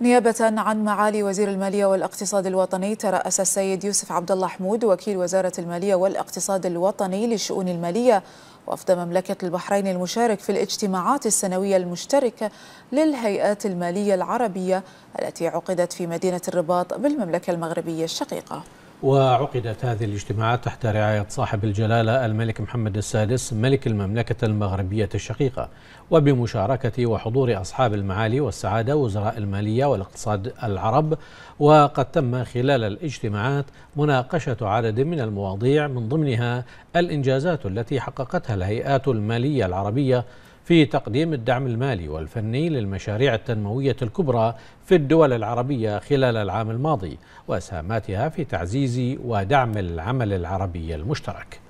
نيابة عن معالي وزير المالية والاقتصاد الوطني ترأس السيد يوسف عبد الله حمود وكيل وزارة المالية والاقتصاد الوطني للشؤون المالية وفد مملكة البحرين المشارك في الاجتماعات السنوية المشتركة للهيئات المالية العربية التي عقدت في مدينة الرباط بالمملكة المغربية الشقيقة وعقدت هذه الاجتماعات تحت رعاية صاحب الجلالة الملك محمد السادس ملك المملكة المغربية الشقيقة وبمشاركة وحضور أصحاب المعالي والسعادة وزراء المالية والاقتصاد العرب وقد تم خلال الاجتماعات مناقشة عدد من المواضيع من ضمنها الإنجازات التي حققتها الهيئات المالية العربية في تقديم الدعم المالي والفني للمشاريع التنموية الكبرى في الدول العربية خلال العام الماضي وإسهاماتها في تعزيز ودعم العمل العربي المشترك